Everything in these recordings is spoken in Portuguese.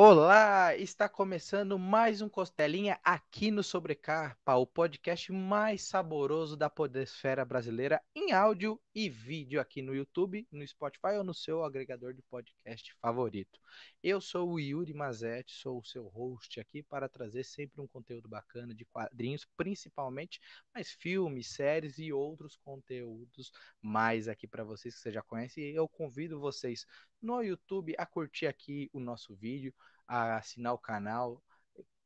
Olá, está começando mais um Costelinha aqui no Sobrecarpa, o podcast mais saboroso da podesfera brasileira em áudio e vídeo aqui no YouTube, no Spotify ou no seu agregador de podcast favorito. Eu sou o Yuri Mazetti, sou o seu host aqui para trazer sempre um conteúdo bacana de quadrinhos, principalmente, mas filmes, séries e outros conteúdos mais aqui para vocês que você já conhece. E eu convido vocês no YouTube a curtir aqui o nosso vídeo a assinar o canal,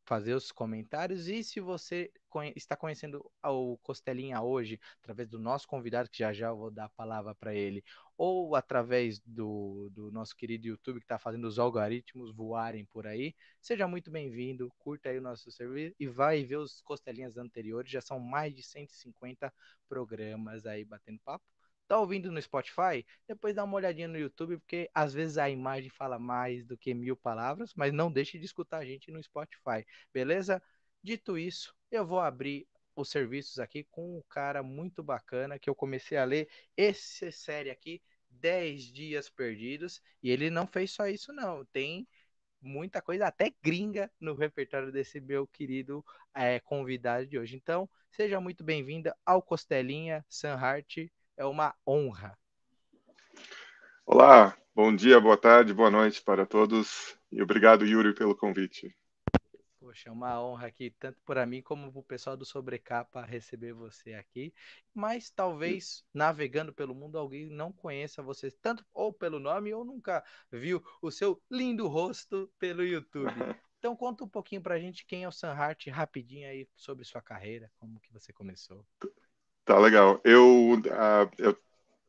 fazer os comentários. E se você conhe está conhecendo o Costelinha hoje, através do nosso convidado, que já já eu vou dar a palavra para ele, ou através do, do nosso querido YouTube, que está fazendo os algoritmos voarem por aí, seja muito bem-vindo, curta aí o nosso serviço e vai ver os Costelinhas anteriores, já são mais de 150 programas aí batendo papo. Tá ouvindo no Spotify? Depois dá uma olhadinha no YouTube, porque às vezes a imagem fala mais do que mil palavras, mas não deixe de escutar a gente no Spotify, beleza? Dito isso, eu vou abrir os serviços aqui com um cara muito bacana que eu comecei a ler essa série aqui, 10 Dias Perdidos, e ele não fez só isso, não. Tem muita coisa, até gringa, no repertório desse meu querido é, convidado de hoje. Então, seja muito bem-vinda ao Costelinha Sanhart é uma honra. Olá, bom dia, boa tarde, boa noite para todos e obrigado, Yuri, pelo convite. Poxa, é uma honra aqui, tanto para mim como para o pessoal do Sobrecapa receber você aqui. Mas talvez, Sim. navegando pelo mundo, alguém não conheça você, tanto ou pelo nome, ou nunca viu o seu lindo rosto pelo YouTube. Então conta um pouquinho para a gente quem é o Sanhart, rapidinho aí, sobre sua carreira, como que você começou. Tá legal. Eu, uh, eu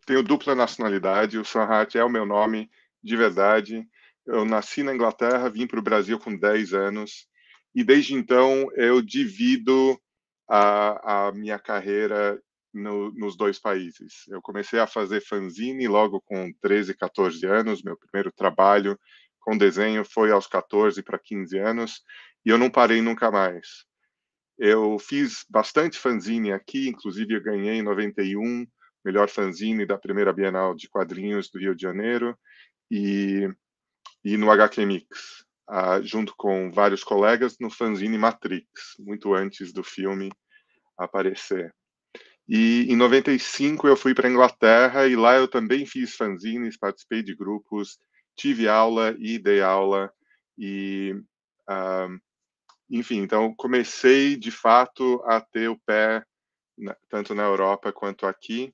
tenho dupla nacionalidade, o Sanhat é o meu nome de verdade. Eu nasci na Inglaterra, vim para o Brasil com 10 anos e desde então eu divido a, a minha carreira no, nos dois países. Eu comecei a fazer fanzine logo com 13, 14 anos, meu primeiro trabalho com desenho foi aos 14 para 15 anos e eu não parei nunca mais. Eu fiz bastante fanzine aqui, inclusive eu ganhei em 91 melhor fanzine da primeira Bienal de Quadrinhos do Rio de Janeiro e, e no HQ Mix, ah, junto com vários colegas no fanzine Matrix, muito antes do filme aparecer. E em 95 eu fui para a Inglaterra e lá eu também fiz fanzines, participei de grupos, tive aula e dei aula e ah, enfim, então comecei de fato a ter o pé na, tanto na Europa quanto aqui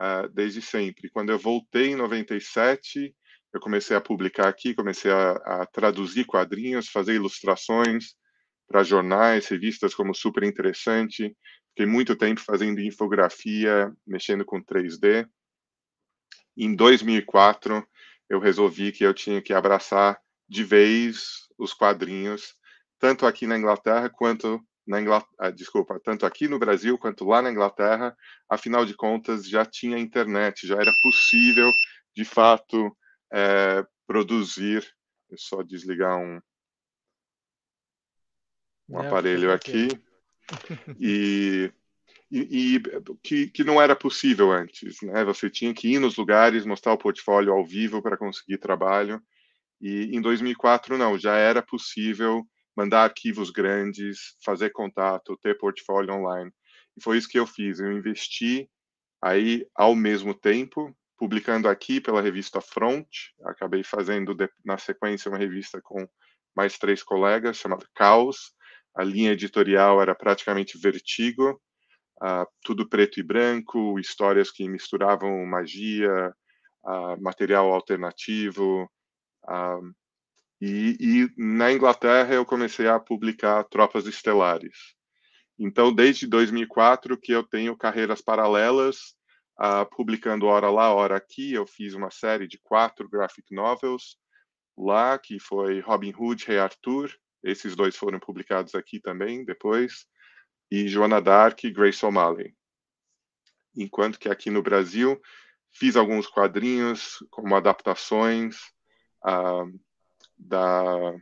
uh, desde sempre. Quando eu voltei em 97, eu comecei a publicar aqui, comecei a, a traduzir quadrinhos, fazer ilustrações para jornais, revistas como super interessante. Fiquei muito tempo fazendo infografia, mexendo com 3D. Em 2004, eu resolvi que eu tinha que abraçar de vez os quadrinhos tanto aqui na Inglaterra quanto na Inglaterra, ah, desculpa, tanto aqui no Brasil quanto lá na Inglaterra, afinal de contas já tinha internet, já era possível de fato é, produzir. É só desligar um, um é, aparelho aqui. E, e, e, que, que não era possível antes, né? Você tinha que ir nos lugares, mostrar o portfólio ao vivo para conseguir trabalho. E em 2004 não, já era possível mandar arquivos grandes, fazer contato, ter portfólio online. E foi isso que eu fiz. Eu investi aí ao mesmo tempo, publicando aqui pela revista Front. Acabei fazendo na sequência uma revista com mais três colegas chamada Caos. A linha editorial era praticamente Vertigo, uh, tudo preto e branco, histórias que misturavam magia, uh, material alternativo. Uh, e, e na Inglaterra eu comecei a publicar Tropas Estelares. Então, desde 2004 que eu tenho carreiras paralelas, uh, publicando hora lá, hora aqui. Eu fiz uma série de quatro graphic novels lá, que foi Robin Hood, Rei Arthur. Esses dois foram publicados aqui também, depois. E Joana Dark e Grace O'Malley. Enquanto que aqui no Brasil, fiz alguns quadrinhos, como adaptações, uh, da,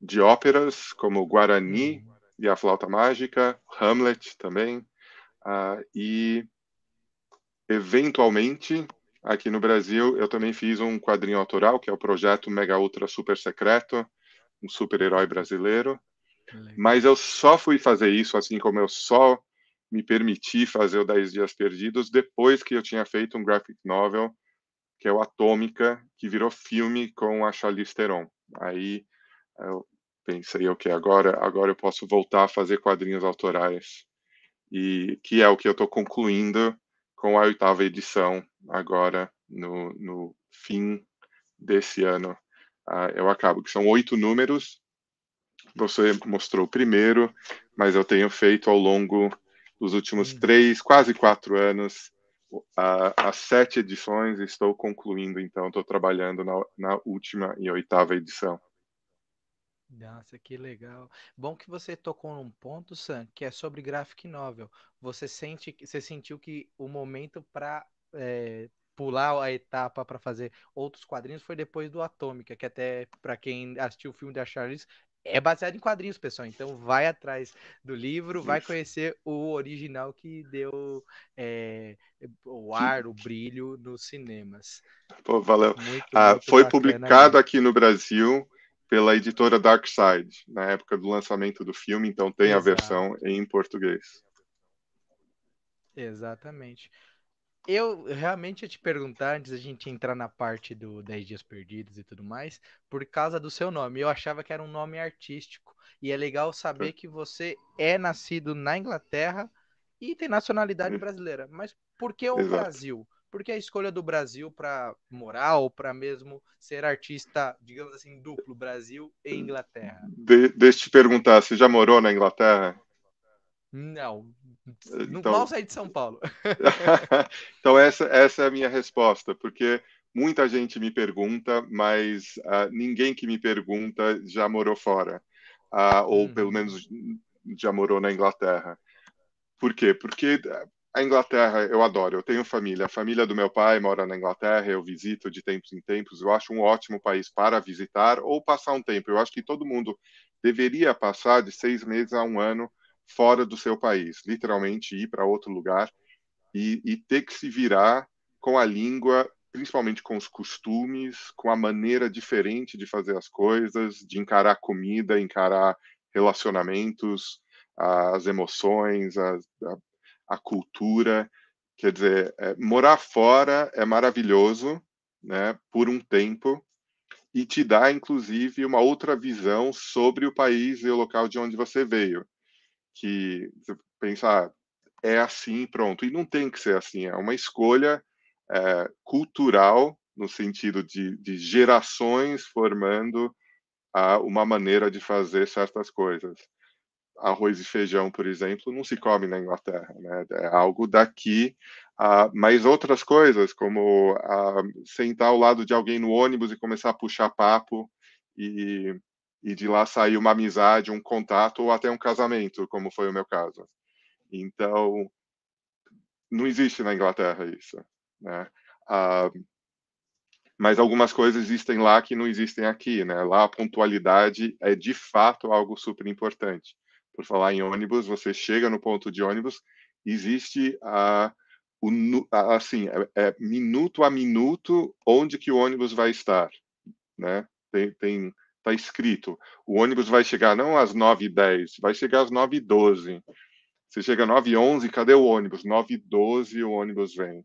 de óperas como Guarani e a Flauta Mágica, Hamlet também, uh, e eventualmente aqui no Brasil eu também fiz um quadrinho autoral que é o projeto Mega Ultra Super Secreto, um super-herói brasileiro. Mas eu só fui fazer isso, assim como eu só me permiti fazer o 10 Dias Perdidos depois que eu tinha feito um graphic novel que é o Atômica, que virou filme com a Charlize Theron. Aí é, eu pensei, ok, agora, agora eu posso voltar a fazer quadrinhos autorais, e que é o que eu estou concluindo com a oitava edição agora no, no fim desse ano. Uh, eu acabo, que são oito números, você mostrou o primeiro, mas eu tenho feito ao longo dos últimos hum. três, quase quatro anos, as sete edições, estou concluindo, então estou trabalhando na, na última e oitava edição. Nossa, que legal. Bom que você tocou num ponto, Sam, que é sobre graphic novel. Você sente, você sentiu que o momento para é, pular a etapa para fazer outros quadrinhos foi depois do Atômica, que até para quem assistiu o filme da Charles é baseado em quadrinhos, pessoal. Então vai atrás do livro, vai conhecer o original que deu é, o ar, o brilho nos cinemas. Pô, valeu. Muito, ah, muito foi publicado aqui no Brasil pela editora Darkseid, na época do lançamento do filme, então tem Exato. a versão em português. Exatamente eu realmente ia te perguntar antes da gente entrar na parte do 10 Dias Perdidos e tudo mais, por causa do seu nome. Eu achava que era um nome artístico. E é legal saber que você é nascido na Inglaterra e tem nacionalidade hum. brasileira. Mas por que o Exato. Brasil? Por que a escolha do Brasil para morar ou para mesmo ser artista, digamos assim, duplo Brasil e Inglaterra? De, deixa eu te perguntar, você já morou na Inglaterra? Não. Então... Mal saí é de São Paulo. então, essa, essa é a minha resposta, porque muita gente me pergunta, mas uh, ninguém que me pergunta já morou fora, uh, ou hum. pelo uhum. menos já morou na Inglaterra. Por quê? Porque a Inglaterra eu adoro, eu tenho família. A família do meu pai mora na Inglaterra, eu visito de tempos em tempos. Eu acho um ótimo país para visitar ou passar um tempo. Eu acho que todo mundo deveria passar de seis meses a um ano fora do seu país, literalmente ir para outro lugar e, e ter que se virar com a língua, principalmente com os costumes, com a maneira diferente de fazer as coisas, de encarar comida, encarar relacionamentos, as emoções, a, a, a cultura. Quer dizer, é, morar fora é maravilhoso, né, por um tempo, e te dá, inclusive, uma outra visão sobre o país e o local de onde você veio que você pensa, ah, é assim, pronto. E não tem que ser assim, é uma escolha é, cultural, no sentido de, de gerações formando a, uma maneira de fazer certas coisas. Arroz e feijão, por exemplo, não se come na Inglaterra, né? é algo daqui. Uh, mas outras coisas, como uh, sentar ao lado de alguém no ônibus e começar a puxar papo e e de lá sair uma amizade, um contato ou até um casamento, como foi o meu caso. Então, não existe na Inglaterra isso. Né? Ah, mas algumas coisas existem lá que não existem aqui. Né? Lá a pontualidade é de fato algo super importante. Por falar em ônibus, você chega no ponto de ônibus, existe a, o, a assim, é, é, minuto a minuto onde que o ônibus vai estar. Né? Tem, tem Está escrito. O ônibus vai chegar não às 9h10, vai chegar às 9h12. Você chega às 9h11, cadê o ônibus? 9h12 o ônibus vem.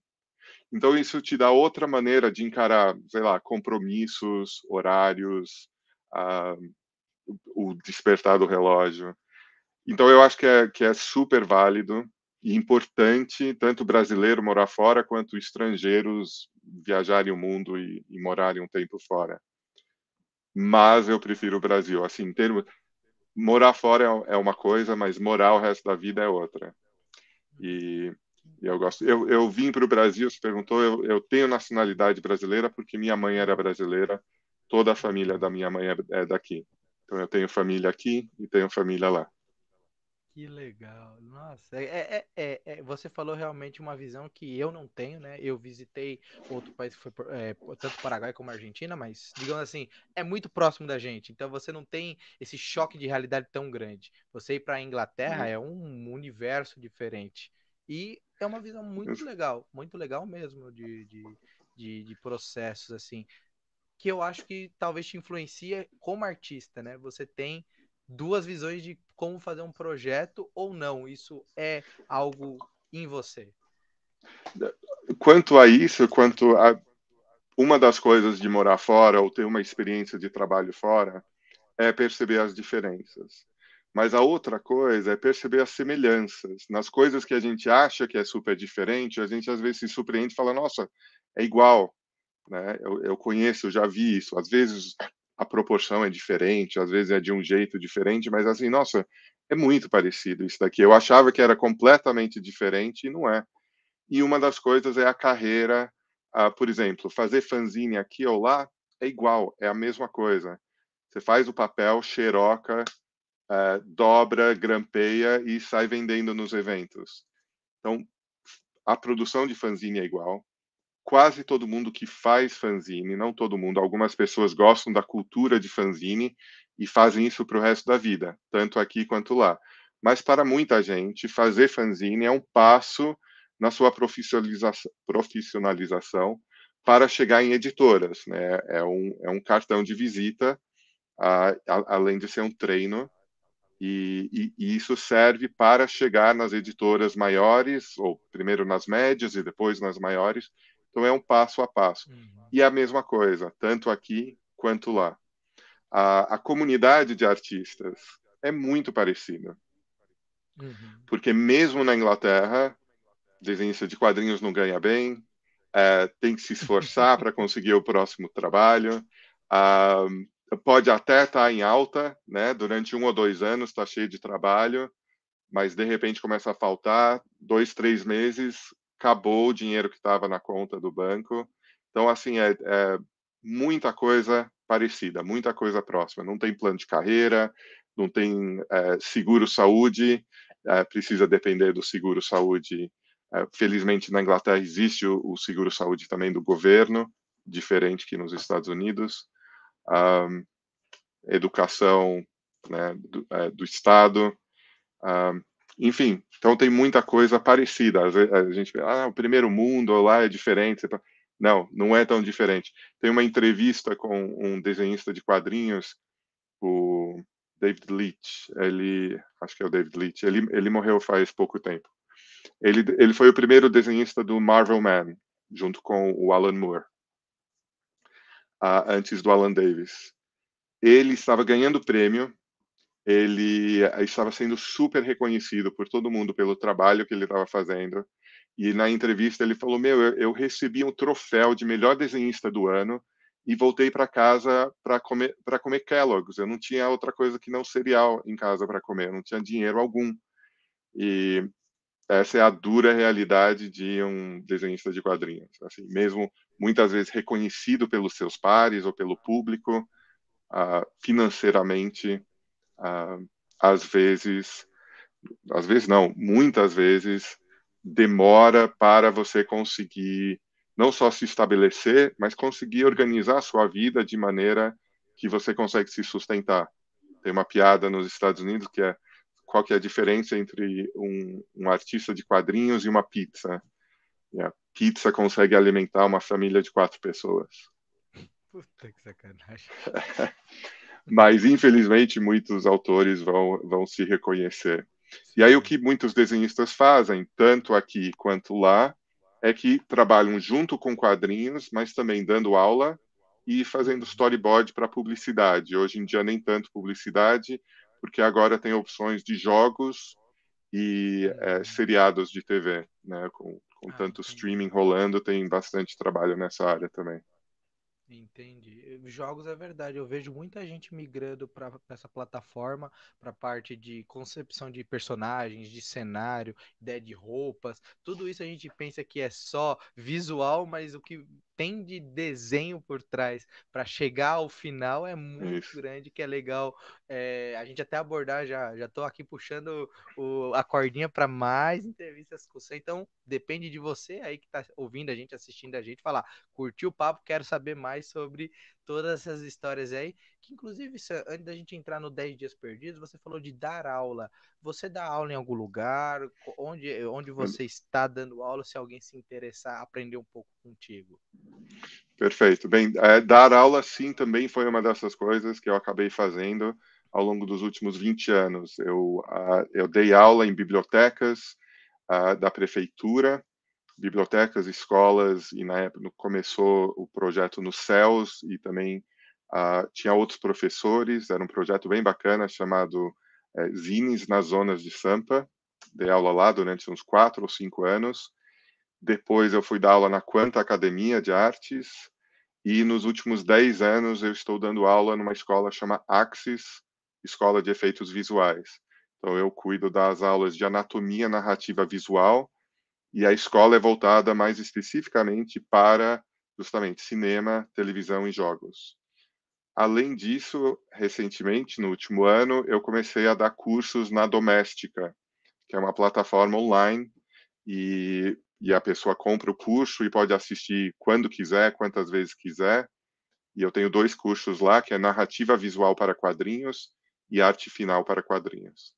Então, isso te dá outra maneira de encarar, sei lá, compromissos, horários, ah, o despertar do relógio. Então, eu acho que é, que é super válido e importante, tanto brasileiro morar fora, quanto estrangeiros viajarem o mundo e, e morarem um tempo fora mas eu prefiro o Brasil. Assim, em termos, morar fora é, é uma coisa, mas morar o resto da vida é outra. E, e eu gosto. Eu, eu vim para o Brasil, você perguntou, eu, eu, tenho nacionalidade brasileira porque minha mãe era brasileira, toda a família da minha mãe é, é daqui. Então eu tenho família aqui e tenho família lá. Que legal. Nossa, é é, é, é, é, você falou realmente uma visão que eu não tenho, né? Eu visitei outro país que foi é, tanto Paraguai como Argentina, mas digamos assim, é muito próximo da gente. Então você não tem esse choque de realidade tão grande. Você ir para a Inglaterra uhum. é um universo diferente. E é uma visão muito legal, muito legal mesmo de, de, de, de processos assim. Que eu acho que talvez te influencia como artista, né? Você tem duas visões de como fazer um projeto ou não. Isso é algo em você? Quanto a isso, quanto a uma das coisas de morar fora ou ter uma experiência de trabalho fora é perceber as diferenças. Mas a outra coisa é perceber as semelhanças. Nas coisas que a gente acha que é super diferente, a gente às vezes se surpreende e fala: nossa, é igual. Né? Eu, eu conheço, eu já vi isso. Às vezes a proporção é diferente, às vezes é de um jeito diferente, mas assim, nossa, é muito parecido isso daqui. Eu achava que era completamente diferente e não é. E uma das coisas é a carreira, uh, por exemplo, fazer fanzine aqui ou lá é igual, é a mesma coisa. Você faz o papel, xeroca, uh, dobra, grampeia e sai vendendo nos eventos. Então, a produção de fanzine é igual, quase todo mundo que faz fanzine, não todo mundo, algumas pessoas gostam da cultura de fanzine e fazem isso para o resto da vida, tanto aqui quanto lá. Mas para muita gente, fazer fanzine é um passo na sua profissionalização, profissionalização para chegar em editoras. Né? É, um, é um cartão de visita, a, a, além de ser um treino, e, e, e, isso serve para chegar nas editoras maiores, ou primeiro nas médias e depois nas maiores, então é um passo a passo. Uhum. E a mesma coisa, tanto aqui quanto lá. A, a comunidade de artistas é muito parecida. Uhum. Porque mesmo na Inglaterra, desenho de quadrinhos não ganha bem, é, tem que se esforçar para conseguir o próximo trabalho. pode até estar tá em alta, né? Durante um ou dois anos está cheio de trabalho, mas de repente começa a faltar dois, três meses, acabou o dinheiro que estava na conta do banco. Então, assim, é, é, muita coisa parecida, muita coisa próxima. Não tem plano de carreira, não tem é, seguro-saúde, é, precisa depender do seguro-saúde. É, felizmente, na Inglaterra existe o, o seguro-saúde também do governo, diferente que nos Estados Unidos. Um, educação né, do, é, do, Estado. Um, enfim, então tem muita coisa parecida. A gente vê, ah, o primeiro mundo lá é diferente. Não, não é tão diferente. Tem uma entrevista com um desenhista de quadrinhos, o David Leitch. Ele, acho que é o David Leitch. Ele, ele morreu faz pouco tempo. Ele, ele foi o primeiro desenhista do Marvel Man, junto com o Alan Moore, antes do Alan Davis. Ele estava ganhando prêmio ele eh, estava sendo super reconhecido por todo mundo pelo trabalho que ele estava fazendo. E na entrevista ele falou: Meu, eu, eu, recebi um troféu de melhor desenhista do ano e voltei para casa para comer, para comer Kellogg's. Eu não tinha outra coisa que não cereal em casa para comer, eu não tinha dinheiro algum. E essa é a dura realidade de um desenhista de quadrinhos. Assim, mesmo muitas vezes reconhecido pelos seus pares ou pelo público, ah, financeiramente ah, às vezes, às vezes não, muitas vezes demora para você conseguir não só se estabelecer, mas conseguir organizar a sua vida de maneira que você consegue se sustentar. Tem uma piada nos Estados Unidos que é qual que é a diferença entre um, um artista de quadrinhos e uma pizza. E a pizza consegue alimentar uma família de quatro pessoas. Puta que sacanagem. Mas, infelizmente, muitos autores vão, vão se reconhecer. E aí, o que muitos desenhistas fazem, tanto aqui quanto lá, é que trabalham junto com quadrinhos, mas também dando aula e fazendo storyboard para publicidade. Hoje em dia, nem tanto publicidade, porque agora tem opções de jogos e é, seriados de TV, né? Com, com ah, tanto streaming rolando, tem bastante trabalho nessa área também. Entende? Jogos é verdade. Eu vejo muita gente migrando para essa plataforma, para parte de concepção de personagens, de cenário, ideia de roupas. Tudo isso a gente pensa que é só visual, mas o que tem de desenho por trás para chegar ao final é muito Isso. grande, que é legal é, a gente até abordar já. Já estou aqui puxando o, a cordinha para mais entrevistas com você. Então, depende de você aí que está ouvindo a gente, assistindo a gente, falar, curtiu o papo, quero saber mais sobre todas essas histórias aí, que inclusive, antes da gente entrar no 10 dias perdidos, você falou de dar aula. Você dá aula em algum lugar? Onde, onde hum. você está dando aula, se alguém se interessar, aprender um pouco contigo? Perfeito. Bem, é, dar aula sim também foi uma dessas coisas que eu acabei fazendo ao longo dos últimos 20 anos. Eu, uh, eu dei aula em bibliotecas uh, da prefeitura, bibliotecas, escolas, e na né, época começou o projeto nos céus, e também uh, tinha outros professores, era um projeto bem bacana chamado é, Zines nas Zonas de Sampa, dei aula lá durante uns quatro ou cinco anos, depois eu fui dar aula na Quanta Academia de Artes, e nos últimos dez anos eu estou dando aula numa escola chamada Axis, Escola de Efeitos Visuais. Então eu cuido das aulas de anatomia narrativa visual, e a escola é voltada mais especificamente para justamente cinema, televisão e jogos. Além disso, recentemente, no último ano, eu comecei a dar cursos na Doméstica, que é uma plataforma online e, e a pessoa compra o curso e pode assistir quando quiser, quantas vezes quiser. E eu tenho dois cursos lá, que é Narrativa Visual para Quadrinhos e Arte Final para Quadrinhos.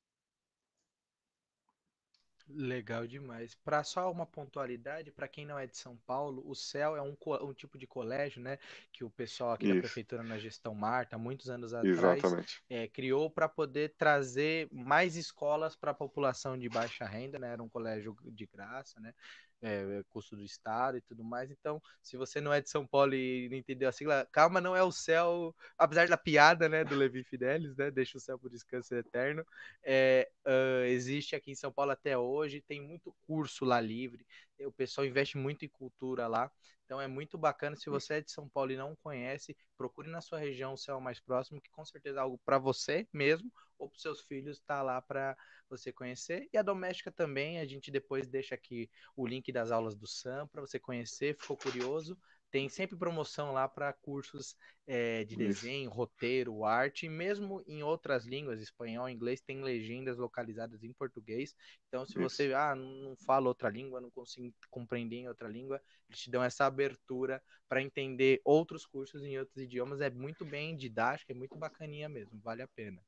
Legal demais. Para só uma pontualidade, para quem não é de São Paulo, o CEL é um, um tipo de colégio, né, que o pessoal aqui Isso. da prefeitura na gestão Marta, muitos anos atrás, é, criou para poder trazer mais escolas para a população de baixa renda, né? Era um colégio de graça, né? É, é, custo do estado e tudo mais. Então, se você não é de São Paulo e não entendeu a sigla, calma, não é o céu, apesar da piada, né, do Levi Fidelis, né, deixa o céu por descanso eterno, é, uh, existe aqui em São Paulo até hoje, tem muito curso lá livre, o pessoal investe muito em cultura lá, então é muito bacana. Se você é de São Paulo e não conhece, procure na sua região o céu mais próximo, que com certeza é algo para você mesmo ou para seus filhos, tá lá para você conhecer. E a doméstica também, a gente depois deixa aqui o link das aulas do Sam para você conhecer, ficou curioso. Tem sempre promoção lá para cursos é, de desenho, roteiro, arte, mesmo em outras línguas, espanhol, inglês, tem legendas localizadas em português. Então, se Isso. você ah, não fala outra língua, não consigo compreender em outra língua, eles te dão essa abertura para entender outros cursos em outros idiomas. É muito bem didático, é muito bacaninha mesmo, vale a pena.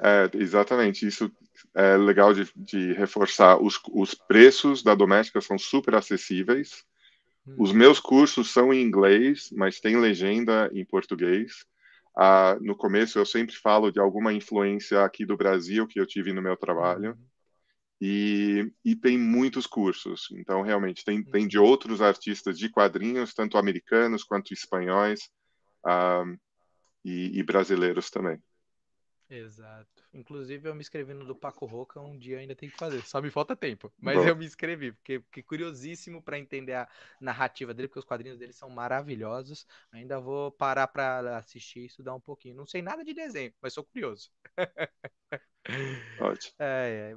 É, exatamente, isso é legal de, de reforçar. Os, os preços da doméstica são super acessíveis. Hum. Os meus cursos são em inglês, mas tem legenda em português. Ah, no começo eu sempre falo de alguma influência aqui do Brasil que eu tive no meu trabalho. Uhum. E, e tem muitos cursos, então realmente tem, tem de uhum. outros artistas de quadrinhos, tanto americanos quanto espanhóis ah, e, e brasileiros também. Exato. Inclusive, eu me inscrevi no do Paco Roca, um dia ainda tem que fazer. Só me falta tempo. Mas Bom. eu me inscrevi, porque fiquei curiosíssimo para entender a narrativa dele, porque os quadrinhos dele são maravilhosos. Ainda vou parar para assistir e estudar um pouquinho. Não sei nada de desenho, mas sou curioso. Ótimo. É, é.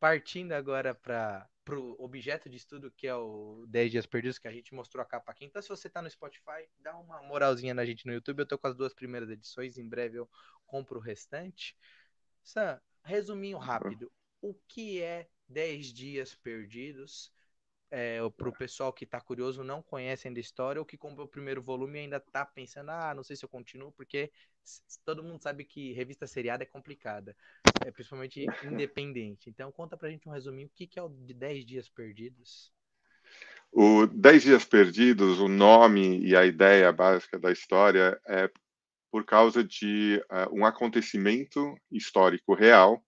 Partindo agora para o objeto de estudo que é o 10 dias perdidos que a gente mostrou a capa aqui. Então se você está no Spotify, dá uma moralzinha na gente no YouTube. Eu estou com as duas primeiras edições, em breve eu compro o restante. Sam, resuminho rápido, o que é 10 dias perdidos? É, para o pessoal que está curioso, não conhece ainda a história, ou que comprou o primeiro volume e ainda está pensando, ah, não sei se eu continuo, porque todo mundo sabe que revista seriada é complicada, é principalmente independente. Então, conta para a gente um resuminho, o que, que é o de 10 dias perdidos? O 10 dias perdidos, o nome e a ideia básica da história é por causa de uh, um acontecimento histórico real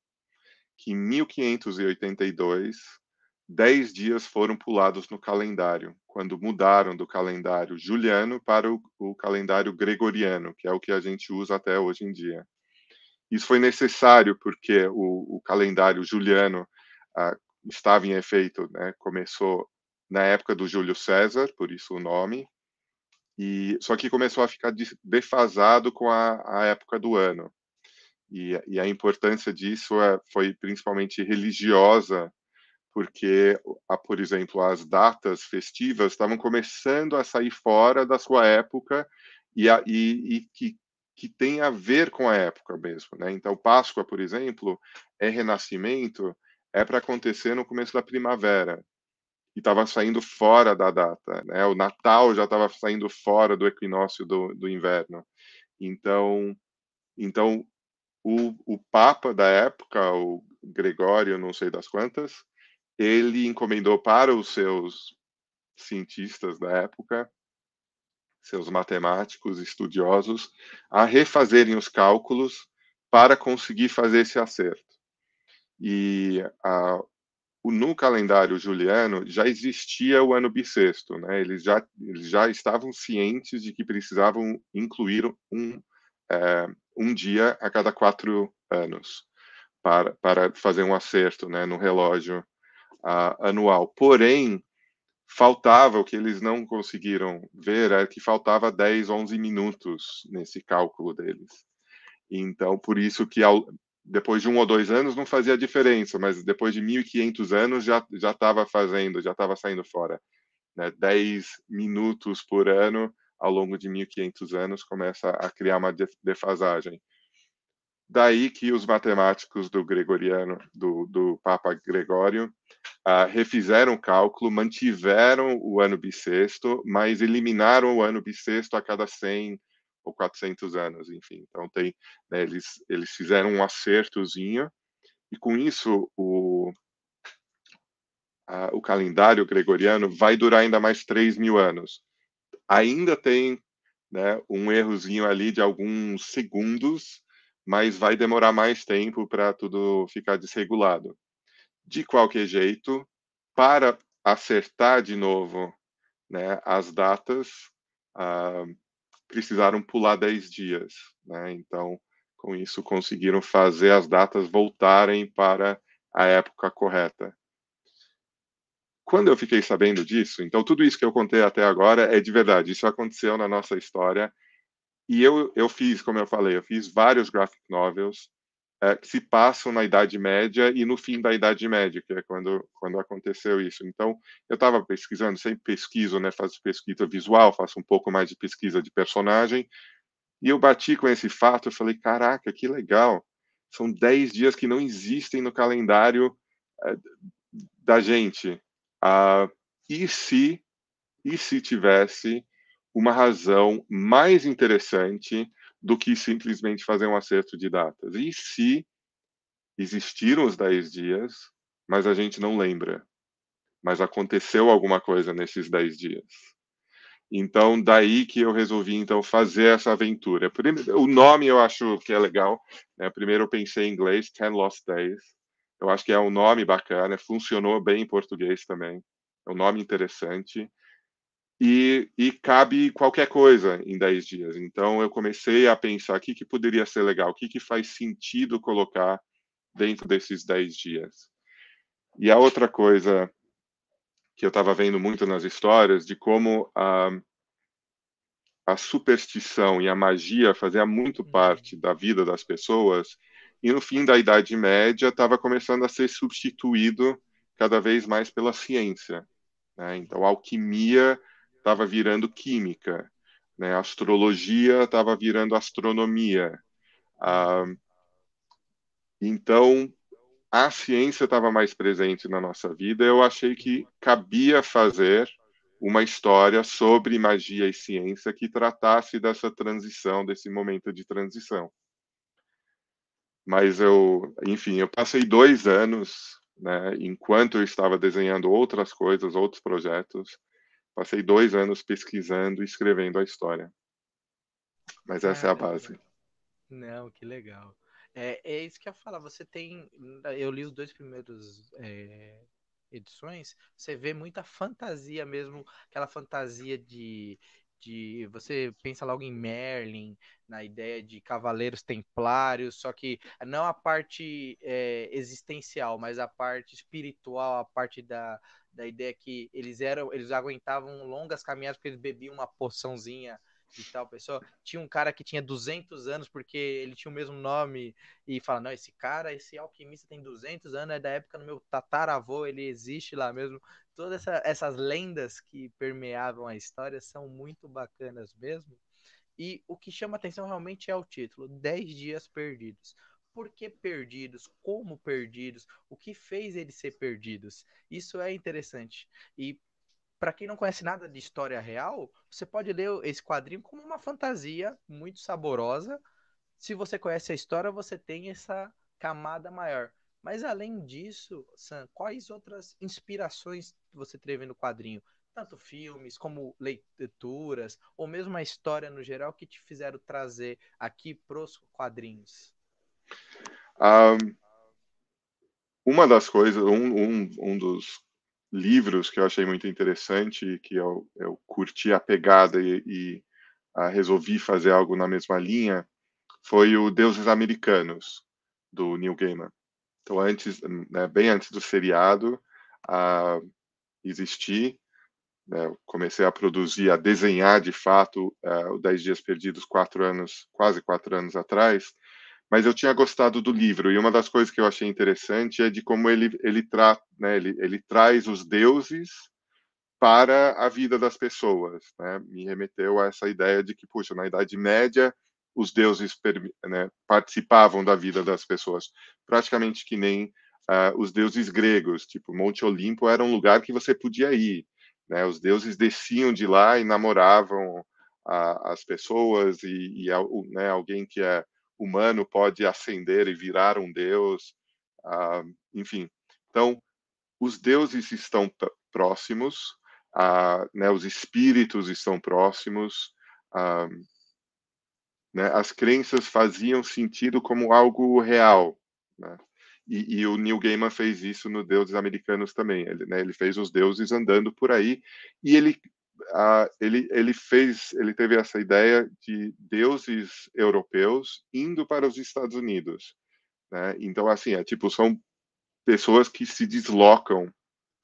que em 1582 dez dias foram pulados no calendário quando mudaram do calendário juliano para o, o calendário gregoriano que é o que a gente usa até hoje em dia isso foi necessário porque o, o calendário juliano ah, estava em efeito né, começou na época do Júlio César por isso o nome e, só que começou a ficar defasado com a, a época do ano. E, e a importância disso é, foi principalmente religiosa, porque, a, por exemplo, as datas festivas estavam começando a sair fora da sua época e, a, e, que, que tem a ver com a época mesmo. Né? Então, Páscoa, por exemplo, é renascimento, é para acontecer no começo da primavera e estava saindo fora da data. Né? O Natal já estava saindo fora do equinócio do, do inverno. Então, então o, o Papa da época, o Gregório, não sei das quantas, ele encomendou para os seus cientistas da época, seus matemáticos estudiosos, a refazerem os cálculos para conseguir fazer esse acerto. E a, no calendário juliano já existia o ano bissexto, né? Eles já, eles já estavam cientes de que precisavam incluir um, é, um dia a cada quatro anos para, para fazer um acerto né, no relógio uh, anual. Porém, faltava, o que eles não conseguiram ver é que faltava 10, 11 minutos nesse cálculo deles. Então, por isso que ao, depois de um ou dois anos não fazia diferença, mas depois de 1.500 anos já estava fazendo, já estava saindo fora. Né? 10 minutos por ano ao longo de 1.500 anos começa a criar uma defasagem. Daí que os matemáticos do gregoriano, do, do Papa Gregório, ah, refizeram o cálculo, mantiveram o ano bissexto, mas eliminaram o ano bissexto a cada 100 ou 400 anos, enfim. Então tem, né, eles eles fizeram um acertozinho e com isso o a, o calendário gregoriano vai durar ainda mais 3 mil anos. Ainda tem né, um errozinho ali de alguns segundos, mas vai demorar mais tempo para tudo ficar desregulado. De qualquer jeito, para acertar de novo né, as datas, uh, precisaram pular 10 dias. Né? Então, com isso, conseguiram fazer as datas voltarem para a época correta. Quando eu fiquei sabendo disso, então tudo isso que eu contei até agora é de verdade, isso aconteceu na nossa história. E eu, eu fiz, como eu falei, eu fiz vários graphic novels, é, que se passam na Idade Média e no fim da Idade Média, que é quando, quando aconteceu isso. Então, eu estava pesquisando, sempre pesquiso, né, faço pesquisa visual, faço um pouco mais de pesquisa de personagem, e eu bati com esse fato, eu falei, caraca, que legal, são 10 dias que não existem no calendário é, da gente. Ah, e se e se tivesse uma razão mais interessante do que simplesmente fazer um acerto de datas. E se existiram os 10 dias, mas a gente não lembra, mas aconteceu alguma coisa nesses 10 dias. Então, daí que eu resolvi então fazer essa aventura. Primeiro, o nome eu acho que é legal. Né? Primeiro eu pensei em inglês, Ten Lost Days. Eu acho que é um nome bacana, funcionou bem em português também. É um nome interessante e, e, cabe qualquer coisa em 10 dias. Então, eu comecei a pensar o que, que poderia ser legal, o que, que faz sentido colocar dentro desses 10 dias. E a outra coisa que eu estava vendo muito nas histórias, de como a, a superstição e a magia faziam muito uhum. parte da vida das pessoas, e no fim da Idade Média estava começando a ser substituído cada vez mais pela ciência. Né? Então, a alquimia estava virando química, né? astrologia estava virando astronomia. Ah, então, a ciência estava mais presente na nossa vida. Eu achei que cabia fazer uma história sobre magia e ciência que tratasse dessa transição, desse momento de transição. Mas eu, enfim, eu passei dois anos, né, enquanto eu estava desenhando outras coisas, outros projetos, Passei dois anos pesquisando e escrevendo a história. Mas essa é a base. Não, que legal. É, é isso que eu ia falar. Você tem. Eu li os dois primeiros é, edições. Você vê muita fantasia mesmo, aquela fantasia de, de você pensa logo em Merlin, na ideia de cavaleiros templários, só que não a parte é, existencial, mas a parte espiritual, a parte da, da ideia que eles eram, eles aguentavam longas caminhadas porque eles bebiam uma porçãozinha e tal, pessoal. Tinha um cara que tinha 200 anos porque ele tinha o mesmo nome e fala: "Não, esse cara, esse alquimista tem 200 anos, é da época do meu tataravô, ele existe lá mesmo". Todas essa, essas lendas que permeavam a história são muito bacanas mesmo. E o que chama atenção realmente é o título, 10 dias perdidos por que perdidos, como perdidos, o que fez eles ser perdidos. Isso é interessante. E para quem não conhece nada de história real, você pode ler esse quadrinho como uma fantasia muito saborosa. Se você conhece a história, você tem essa camada maior. Mas além disso, Sam, quais outras inspirações você teve no quadrinho? Tanto filmes como leituras, ou mesmo a história no geral que te fizeram trazer aqui pros quadrinhos? Ah, uma das coisas, um, um, um dos livros que eu achei muito interessante, que eu, eu curti a pegada e, e ah, resolvi fazer algo na mesma linha, foi o Deuses Americanos, do Neil Gaiman. Então, antes, né, bem antes do seriado ah, existir, né, comecei a produzir, a desenhar de fato ah, o Dez Dias Perdidos, quatro anos, quase quatro anos atrás mas eu tinha gostado do livro e uma das coisas que eu achei interessante é de como ele ele trata né, ele, ele traz os deuses para a vida das pessoas né? me remeteu a essa ideia de que puxa na idade média os deuses né, participavam da vida das pessoas praticamente que nem uh, os deuses gregos tipo Monte Olimpo era um lugar que você podia ir né? os deuses desciam de lá e namoravam a, ah, as pessoas e, e a, né, o, alguém que é humano pode ascender e virar um deus, ah, enfim. Então, os deuses estão próximos, ah, né, os espíritos estão próximos, ah, né, as crenças faziam sentido como algo real. Né? E, e, o Neil Gaiman fez isso no Deuses Americanos também. Ele, né, ele fez os deuses andando por aí e ele ele, ele fez, ele teve essa ideia de deuses europeus indo para os Estados Unidos, né? Então assim, é tipo são pessoas que se deslocam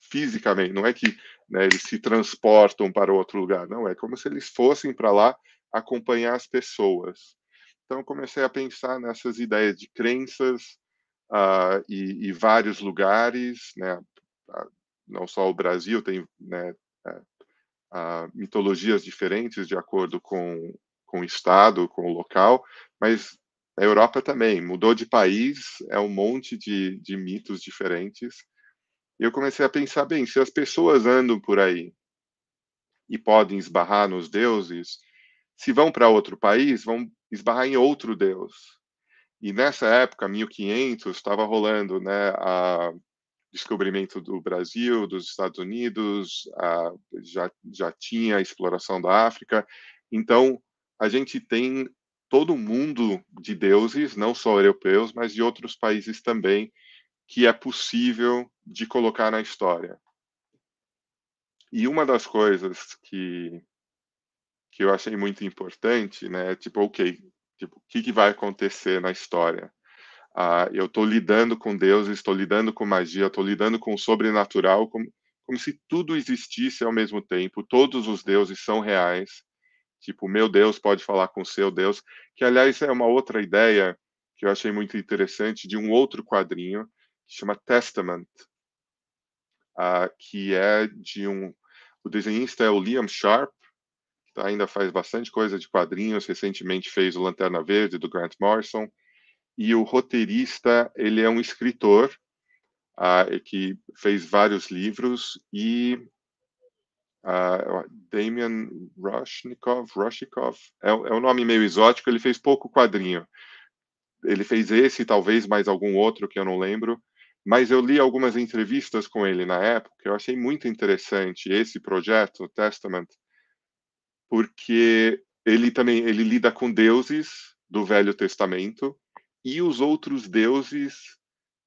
fisicamente, não é que né, eles se transportam para outro lugar, não é como se eles fossem para lá acompanhar as pessoas. Então comecei a pensar nessas ideias de crenças ah, e, e, vários lugares, né? Não só o Brasil tem né, ah, mitologias diferentes de acordo com, com o estado, com o local, mas a Europa também mudou de país, é um monte de, de mitos diferentes. E eu comecei a pensar bem, se as pessoas andam por aí e podem esbarrar nos deuses, se vão para outro país, vão esbarrar em outro deus. E nessa época, 1500, estava rolando né, a, descobrimento do Brasil, dos Estados Unidos, a, já, já tinha a exploração da África. Então, a gente tem todo mundo de deuses, não só europeus, mas de outros países também, que é possível de colocar na história. E uma das coisas que, que eu achei muito importante, né, é tipo, ok, tipo, o que, que vai acontecer na história? Ah, eu estou lidando com Deus, estou lidando com magia, estou lidando com o sobrenatural, como, como se tudo existisse ao mesmo tempo, todos os deuses são reais, tipo, meu Deus pode falar com seu Deus, que aliás é uma outra ideia que eu achei muito interessante de um outro quadrinho, que chama Testament, ah, que é de um. O desenhista é o Liam Sharp, ainda faz bastante coisa de quadrinhos, recentemente fez o Lanterna Verde do Grant Morrison e o roteirista ele é um escritor ah, que fez vários livros e ah, Damian Roshnikov, Rushnikov é, é, um nome meio exótico, ele fez pouco quadrinho. Ele fez esse talvez mais algum outro que eu não lembro, mas eu li algumas entrevistas com ele na época, eu achei muito interessante esse projeto, o Testament, porque ele também ele lida com deuses do Velho Testamento e os outros deuses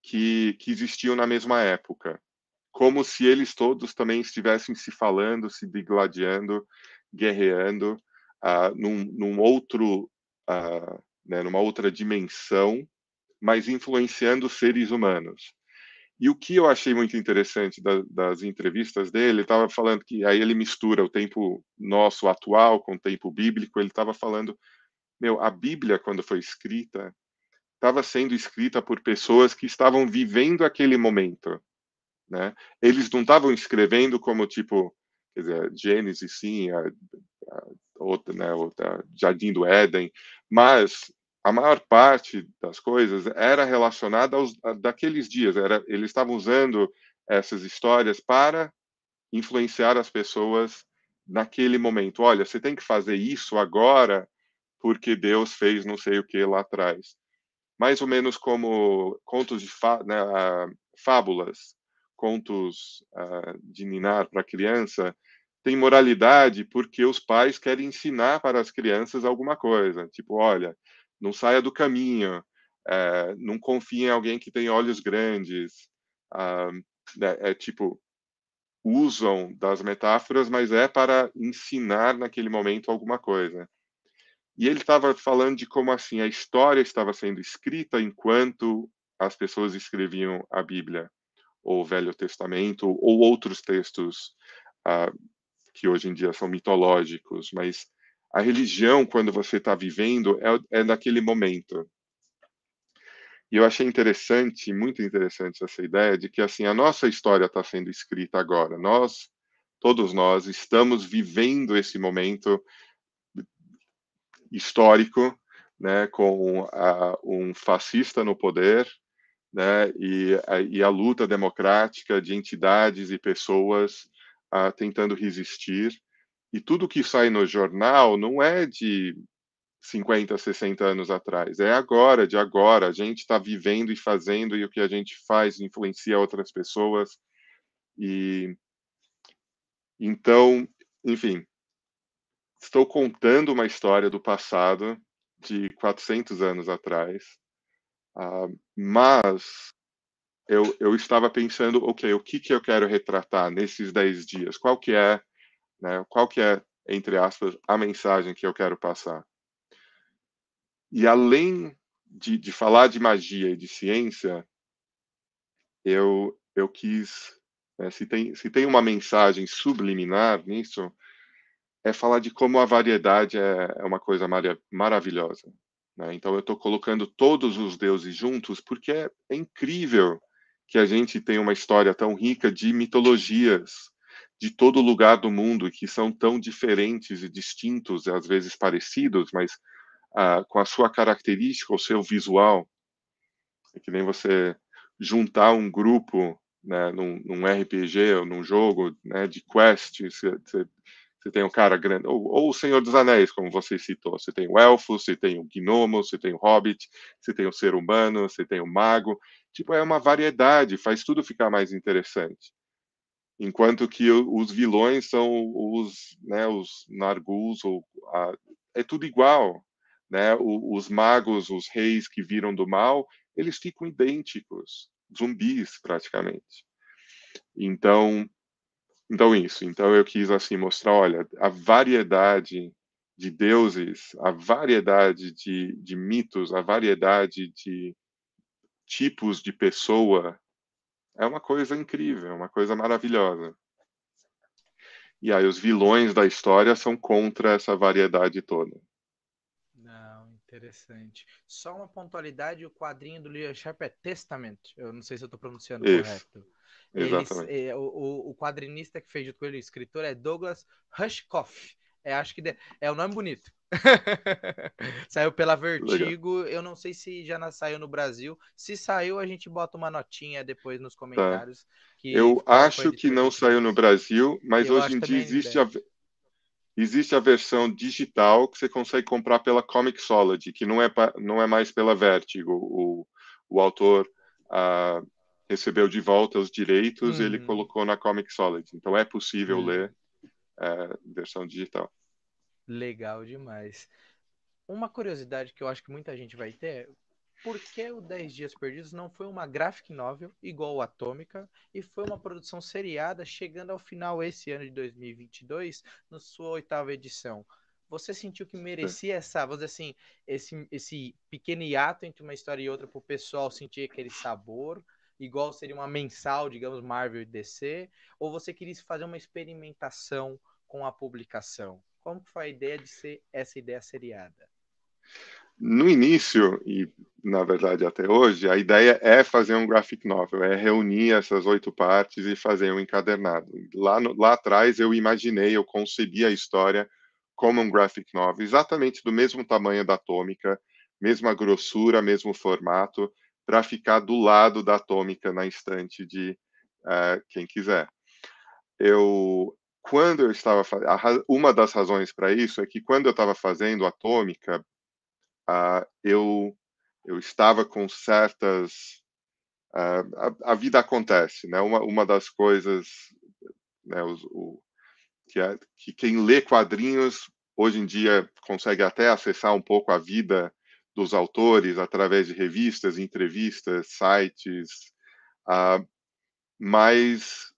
que, que existiam na mesma época. Como se eles todos também estivessem se falando, se digladiando, guerreando uh, num, num outro, uh, né, numa outra dimensão, mas influenciando seres humanos. E o que eu achei muito interessante da, das entrevistas dele, ele estava falando que aí ele mistura o tempo nosso atual com o tempo bíblico. Ele estava falando, meu, a Bíblia quando foi escrita, estava sendo escrita por pessoas que estavam vivendo aquele momento, né? Eles não estavam escrevendo como tipo, quer dizer, Gênesis sim, a, a outra, né, outra, Jardim do Éden, mas a maior parte das coisas era relacionada aos a, daqueles dias, era eles estavam usando essas histórias para influenciar as pessoas naquele momento. Olha, você tem que fazer isso agora porque Deus fez não sei o que lá atrás mais ou menos como contos de né, fábulas, contos uh, de ninar para criança, tem moralidade porque os pais querem ensinar para as crianças alguma coisa. Tipo, olha, não saia do caminho, uh, não confie em alguém que tem olhos grandes. Uh, né, é tipo, usam das metáforas, mas é para ensinar naquele momento alguma coisa. E ele estava falando de como assim a história estava sendo escrita enquanto as pessoas escreviam a Bíblia, ou o Velho Testamento, ou outros textos ah, que hoje em dia são mitológicos. Mas a religião, quando você está vivendo, é, é naquele momento. E eu achei interessante, muito interessante essa ideia de que assim a nossa história está sendo escrita agora. Nós, todos nós, estamos vivendo esse momento histórico, né, com a, um fascista no poder, né, e, a, e a luta democrática de entidades e pessoas a, ah, tentando resistir. E tudo que sai no jornal não é de 50, 60 anos atrás, é agora, de agora. A gente está vivendo e fazendo, e o que a gente faz influencia outras pessoas. E então, enfim, estou contando uma história do passado de 400 anos atrás, uh, mas eu, eu estava pensando, ok, o que, que eu quero retratar nesses 10 dias? Qual que é, né, qual que é, entre aspas, a mensagem que eu quero passar? E além de, de falar de magia e de ciência, eu, eu quis, né, se, tem, se tem uma mensagem subliminar nisso, é falar de como a variedade é, é uma coisa mar maravilhosa. Né? Então, eu estou colocando todos os deuses juntos porque é, é incrível que a gente tem uma história tão rica de mitologias de todo lugar do mundo que são tão diferentes e distintos, às vezes parecidos, mas ah, com a sua característica, o seu visual. É que nem você juntar um grupo né, num, num RPG ou num jogo né, de quest, você, você você tem um cara grande, ou, ou, o Senhor dos Anéis, como você citou. Você tem o elfo, você tem o gnomo, você tem o hobbit, você tem o ser humano, você tem o mago. Tipo, é uma variedade, faz tudo ficar mais interessante. Enquanto que os vilões são os, né, os nargus, ou a... é tudo igual. Né? O, os magos, os reis que viram do mal, eles ficam idênticos, zumbis praticamente. Então, então isso, então eu quis assim mostrar, olha, a variedade de deuses, a variedade de, de mitos, a variedade de tipos de pessoa é uma coisa incrível, uma coisa maravilhosa. E aí os vilões da história são contra essa variedade toda. Interessante. Só uma pontualidade, o quadrinho do Lee Sharp é Testament. Eu não sei se eu estou pronunciando Isso. correto. Exatamente. Eles, é, o, o quadrinista que fez junto com ele, o escritor, é Douglas Hushkoff. É, acho que de... é um nome bonito. saiu pela Vertigo. Legal. Eu não sei se já saiu no Brasil. Se saiu, a gente bota uma notinha depois nos tá. comentários. Tá. eu acho que não saiu no Brasil, mas eu hoje em dia existe a, Existe a versão digital que você consegue comprar pela Comixology, que não é, não é mais pela Vertigo. O, o autor ah, recebeu de volta os direitos uhum. e ele colocou na Comixology. Então é possível uhum. ler é, versão digital. Legal demais. Uma curiosidade que eu acho que muita gente vai ter, por que o 10 Dias Perdidos não foi uma graphic novel igual a Atômica e foi uma produção seriada chegando ao final esse ano de 2022, na sua oitava edição? Você sentiu que merecia essa, vamos dizer assim, esse, esse pequeno hiato entre uma história e outra para o pessoal sentir aquele sabor? Igual seria uma mensal, digamos, Marvel e DC? Ou você queria fazer uma experimentação com a publicação? Como foi a ideia de ser essa ideia seriada? no início, e na verdade até hoje, a ideia é fazer um graphic novel, é reunir essas oito partes e fazer um encadernado. Lá, no, lá atrás eu imaginei, eu concebi a história como um graphic novel, exatamente do mesmo tamanho da Atômica, mesma grossura, mesmo formato, para ficar do lado da Atômica na estante de uh, quem quiser. Eu, quando eu estava, uma das razões para isso é que quando eu estava fazendo Atômica, Uh, eu, eu estava com certas. Uh, a, a, vida acontece, né? Uma, uma das coisas né, o, o, que, é, que quem lê quadrinhos hoje em dia consegue até acessar um pouco a vida dos autores através de revistas, entrevistas, sites, uh, mas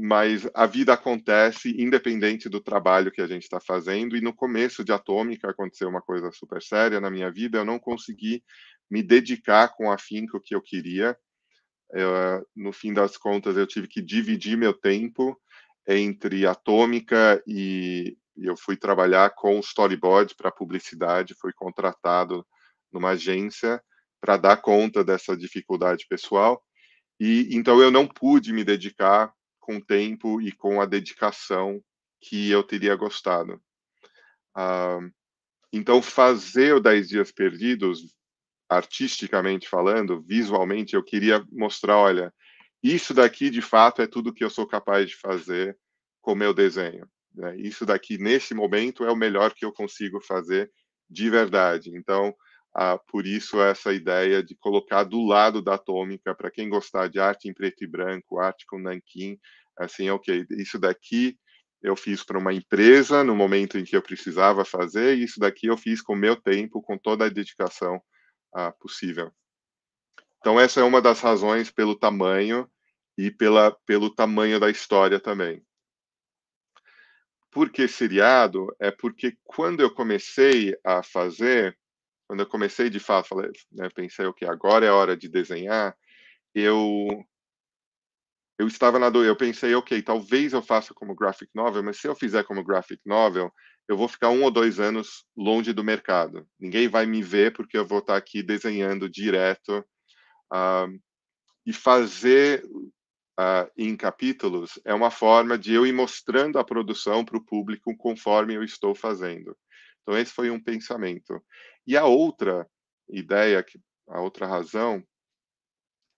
mas a vida acontece independente do trabalho que a gente está fazendo. E no começo de Atômica aconteceu uma coisa super séria na minha vida, eu não consegui me dedicar com afinco que eu queria. Eu, eh, no fim das contas, eu tive que dividir meu tempo entre Atômica e eu fui trabalhar com storyboard para publicidade, fui contratado numa agência para dar conta dessa dificuldade pessoal. E então eu não pude me dedicar com o tempo e com a dedicação que eu teria gostado. Ah, então, fazer o 10 Dias Perdidos, artisticamente falando, visualmente, eu queria mostrar: olha, isso daqui de fato é tudo que eu sou capaz de fazer com meu desenho. Né? Isso daqui, nesse momento, é o melhor que eu consigo fazer de verdade. Então, ah, por isso essa ideia de colocar do lado da atômica, para quem gostar de arte em preto e branco, arte com nanquim, assim, ok, isso daqui eu fiz para uma empresa no momento em que eu precisava fazer, e isso daqui eu fiz com meu tempo, com toda a dedicação ah, possível. Então essa é uma das razões pelo tamanho e pela, pelo tamanho da história também. Por que seriado? É porque quando eu comecei a fazer, quando eu comecei de fato, falei, né, pensei o okay, que agora é a hora de desenhar, eu eu estava na do, eu pensei, ok, talvez eu faça como graphic novel, mas se eu fizer como graphic novel, eu vou ficar um ou dois anos longe do mercado. Ninguém vai me ver porque eu vou estar aqui desenhando direto uh, e fazer uh, em capítulos é uma forma de eu ir mostrando a produção para o público conforme eu estou fazendo. Então esse foi um pensamento. E a outra ideia, que, a outra razão,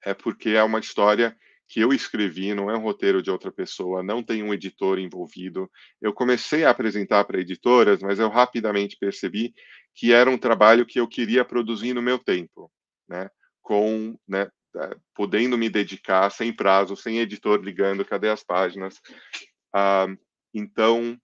é porque é uma história que eu escrevi, não é um roteiro de outra pessoa, não tem um editor envolvido. Eu comecei a apresentar para editoras, mas eu rapidamente percebi que era um trabalho que eu queria produzir no meu tempo, né? Com, né, eh, podendo me dedicar sem prazo, sem editor ligando, cadê as páginas? Ah, então,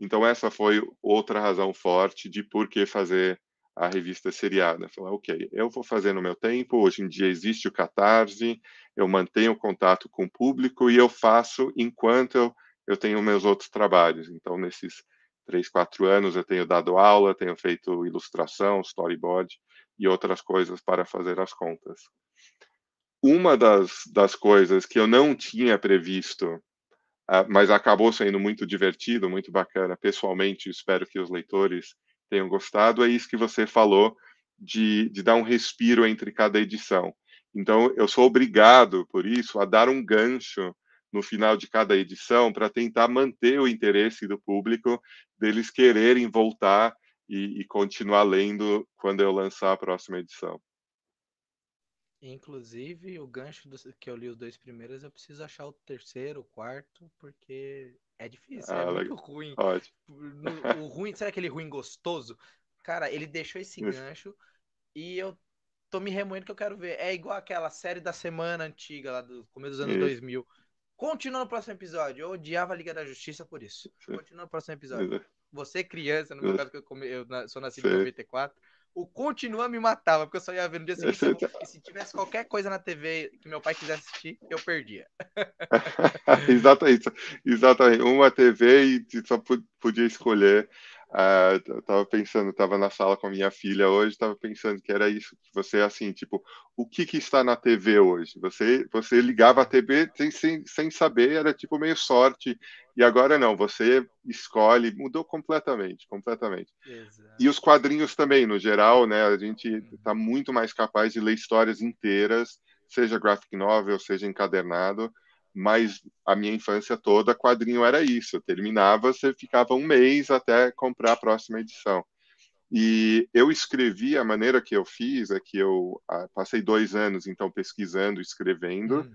então essa foi outra razão forte de por que fazer a revista seriada. Né? Falar, ok, eu vou fazer no meu tempo, hoje em dia existe o Catarse, eu mantenho contato com o público e eu faço enquanto eu, eu tenho meus outros trabalhos. Então, nesses três, quatro anos, eu tenho dado aula, tenho feito ilustração, storyboard e outras coisas para fazer as contas. Uma das, das coisas que eu não tinha previsto, ah, mas acabou sendo muito divertido, muito bacana, pessoalmente, espero que os leitores tenham gostado. É isso que você falou de, de dar um respiro entre cada edição. Então, eu sou obrigado, por isso, a dar um gancho no final de cada edição para tentar manter o interesse do público, deles quererem voltar e, e continuar lendo quando eu lançar a próxima edição. Inclusive, o gancho do, que eu li os dois primeiros, eu preciso achar o terceiro, o quarto, porque é difícil, é ah, é legal. muito ruim. Ótimo. O ruim, será aquele ruim gostoso? Cara, ele deixou esse gancho e eu tô me remoendo que eu quero ver. É igual aquela série da semana antiga, lá do começo dos anos isso. 2000. Continua no próximo episódio. Eu odiava a Liga da Justiça por isso. Continua no próximo episódio. Você, criança, no meu caso, que eu, come, eu sou nascido em 94, o Continua me matava, porque eu só ia ver no dia seguinte. E se tivesse qualquer coisa na TV que meu pai quisesse assistir, eu perdia. exatamente, exatamente. Uma TV e só podia escolher eu ah, tava pensando, tava na sala com a minha filha hoje, tava pensando que era isso. Você assim, tipo, o que que está na TV hoje? Você você ligava a TV sem, sem, sem saber, era tipo meio sorte. E agora não, você escolhe, mudou completamente, completamente. Exato. E os quadrinhos também, no geral, né? A gente está uhum. muito mais capaz de ler histórias inteiras, seja graphic novel, seja encadernado mas a minha infância toda, quadrinho era isso. terminava, você ficava um mês até comprar a próxima edição. E eu escrevi, a maneira que eu fiz é que eu ah, passei dois anos, então, pesquisando, escrevendo. Uhum.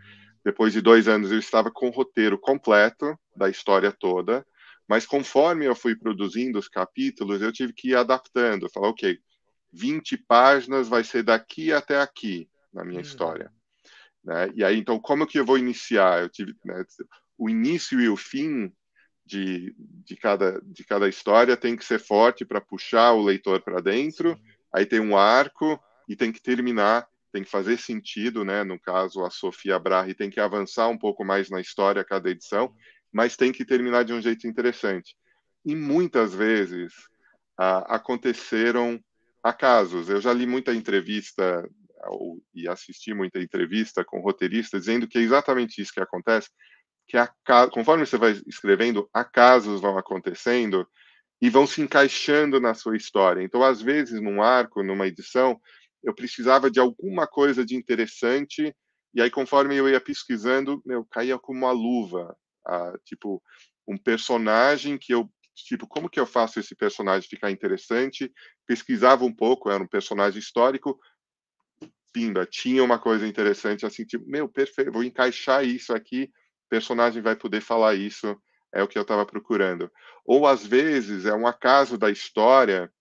Depois de dois anos, eu estava com o roteiro completo da história toda. Mas conforme eu fui produzindo os capítulos, eu tive que ir adaptando. Falar, ok, 20 páginas vai ser daqui até aqui na minha uhum. história. Né? E aí, então, como que eu vou iniciar? Eu tive né, o início e o fim de, de, cada, de cada história tem que ser forte para puxar o leitor para dentro. Sim. Aí tem um arco e tem que terminar, tem que fazer sentido, né? No caso, a Sofia Brahe tem que avançar um pouco mais na história cada edição, mas tem que terminar de um jeito interessante. E muitas vezes ah, aconteceram acasos. Eu já li muita entrevista e assisti muita entrevista com roteiristas dizendo que é exatamente isso que acontece, que a, conforme você vai escrevendo, acasos vão acontecendo e vão se encaixando na sua história. Então, às vezes, num arco, numa edição, eu precisava de alguma coisa de interessante e aí, conforme eu ia pesquisando, eu caía como uma luva, a, tipo um personagem que eu tipo, como que eu faço esse personagem ficar interessante? Pesquisava um pouco, era um personagem histórico, pimba, tinha uma coisa interessante, assim, tipo, meu, perfeito, vou encaixar isso aqui, personagem vai poder falar isso, é o que eu estava procurando. Ou às vezes é um acaso da história,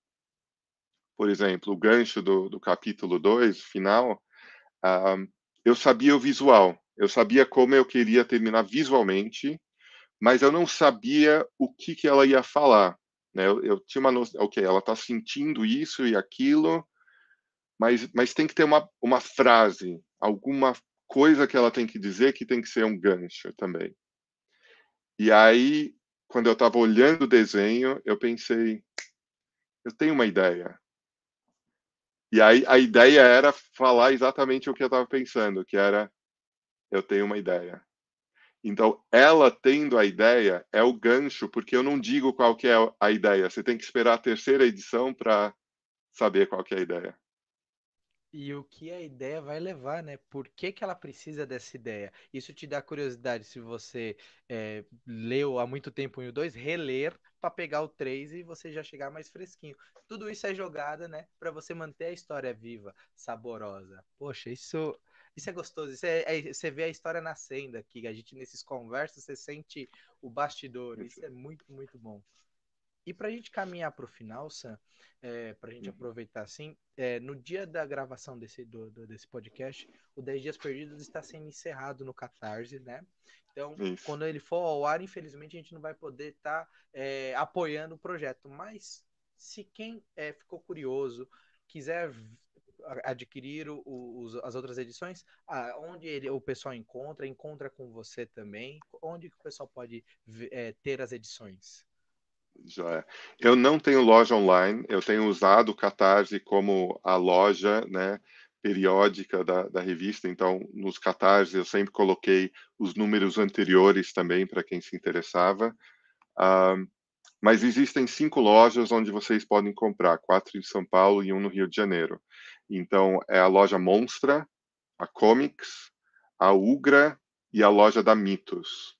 por exemplo, o gancho do, do capítulo 2, final, uh, eu sabia o visual, eu sabia como eu queria terminar visualmente, mas eu não sabia o que, que ela ia falar. Né? Eu, eu tinha uma noção, ok, ela está sentindo isso e aquilo, mas, mas tem que ter uma, uma frase, alguma coisa que ela tem que dizer que tem que ser um gancho também. E aí, quando eu estava olhando o desenho, eu pensei, eu tenho uma ideia. E aí a ideia era falar exatamente o que eu estava pensando, que era eu tenho uma ideia. Então, ela tendo a ideia é o gancho, porque eu não digo qual que é a ideia. Você tem que esperar a terceira edição para saber qual que é a ideia. E o que a ideia vai levar, né? Por que, que ela precisa dessa ideia? Isso te dá curiosidade se você é, leu há muito tempo em o 2, reler para pegar o 3 e você já chegar mais fresquinho. Tudo isso é jogada, né? Para você manter a história viva, saborosa. Poxa, isso, isso é gostoso. Isso é, é, você vê a história nascendo aqui. A gente, nesses conversas, você sente o bastidor. Isso é muito, muito bom. E para a gente caminhar para o final, Sam, é, para a gente uhum. aproveitar assim, é, no dia da gravação desse, do, do, desse podcast, o 10 Dias Perdidos está sendo encerrado no Catarse, né? Então, Isso. quando ele for ao ar, infelizmente a gente não vai poder estar tá, é, apoiando o projeto. Mas se quem é, ficou curioso, quiser adquirir o, os, as outras edições, onde ele, o pessoal encontra, encontra com você também, onde que o pessoal pode é, ter as edições? Joia. Eu não tenho loja online, eu tenho usado o Catarse como a loja né, periódica da, da revista, então nos Catarse eu sempre coloquei os números anteriores também para quem se interessava. Uh, mas existem cinco lojas onde vocês podem comprar, quatro em São Paulo e um no Rio de Janeiro. Então é a loja Monstra, a Comics, a Ugra e a loja da Mitos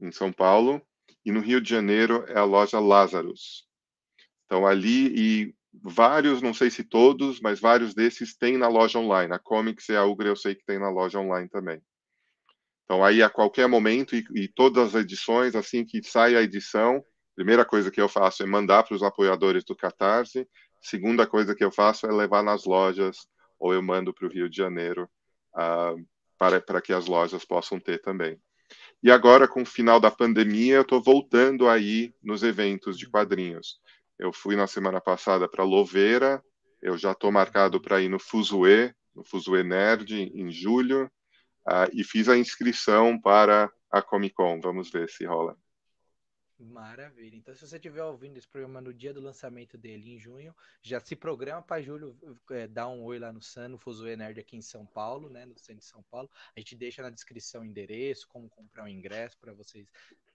em São Paulo e no Rio de Janeiro é a loja Lazarus. Então ali e vários, não sei se todos, mas vários desses tem na loja online. A Comics e a Ugra eu sei que tem na loja online também. Então aí a qualquer momento e, e todas as edições, assim que sai a edição, primeira coisa que eu faço é mandar para os apoiadores do Catarse. Segunda coisa que eu faço é levar nas lojas ou eu mando para o Rio de Janeiro uh, para, para que as lojas possam ter também. E agora, com o final da pandemia, eu estou voltando aí nos eventos de quadrinhos. Eu fui na semana passada para Louveira, eu já estou marcado para ir no Fuzue, no Fuzue Nerd, em julho, uh, e fiz a inscrição para a Comic Con. Vamos ver se rola. Maravilha. Então, se você estiver ouvindo esse programa no dia do lançamento dele, em junho, já se programa para julho é, eh, dar um oi lá no SAN, no Fuso Nerd aqui em São Paulo, né? No centro de São Paulo. A gente deixa na descrição o endereço, como comprar o ingresso para vocês